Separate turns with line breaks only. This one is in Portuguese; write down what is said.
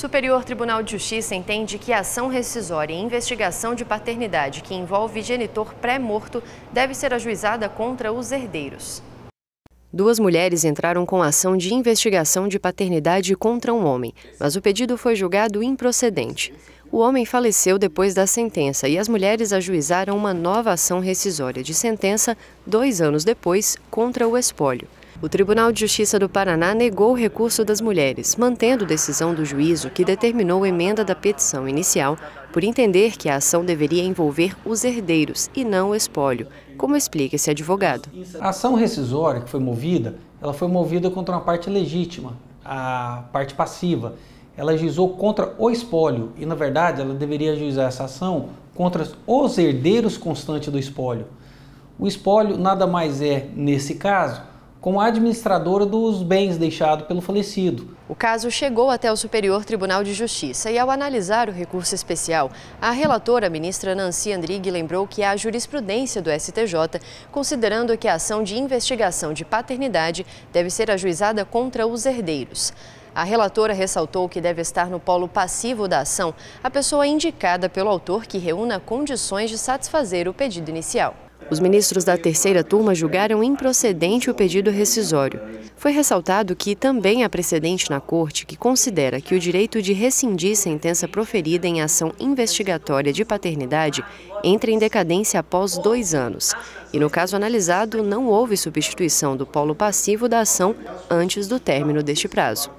Superior Tribunal de Justiça entende que a ação rescisória e investigação de paternidade que envolve genitor pré-morto deve ser ajuizada contra os herdeiros. Duas mulheres entraram com ação de investigação de paternidade contra um homem, mas o pedido foi julgado improcedente. O homem faleceu depois da sentença e as mulheres ajuizaram uma nova ação rescisória de sentença dois anos depois contra o espólio o Tribunal de Justiça do Paraná negou o recurso das mulheres, mantendo decisão do juízo que determinou emenda da petição inicial por entender que a ação deveria envolver os herdeiros e não o espólio, como explica esse advogado.
A ação rescisória que foi movida, ela foi movida contra uma parte legítima, a parte passiva. Ela ajuizou contra o espólio e, na verdade, ela deveria ajuizar essa ação contra os herdeiros constantes do espólio. O espólio nada mais é, nesse caso, como administradora dos bens deixados pelo falecido.
O caso chegou até o Superior Tribunal de Justiça e, ao analisar o recurso especial, a relatora, ministra Nancy Andrighi, lembrou que a jurisprudência do STJ, considerando que a ação de investigação de paternidade deve ser ajuizada contra os herdeiros. A relatora ressaltou que deve estar no polo passivo da ação a pessoa indicada pelo autor que reúna condições de satisfazer o pedido inicial. Os ministros da terceira turma julgaram improcedente o pedido rescisório. Foi ressaltado que também há precedente na Corte que considera que o direito de rescindir sentença proferida em ação investigatória de paternidade entra em decadência após dois anos. E no caso analisado, não houve substituição do polo passivo da ação antes do término deste prazo.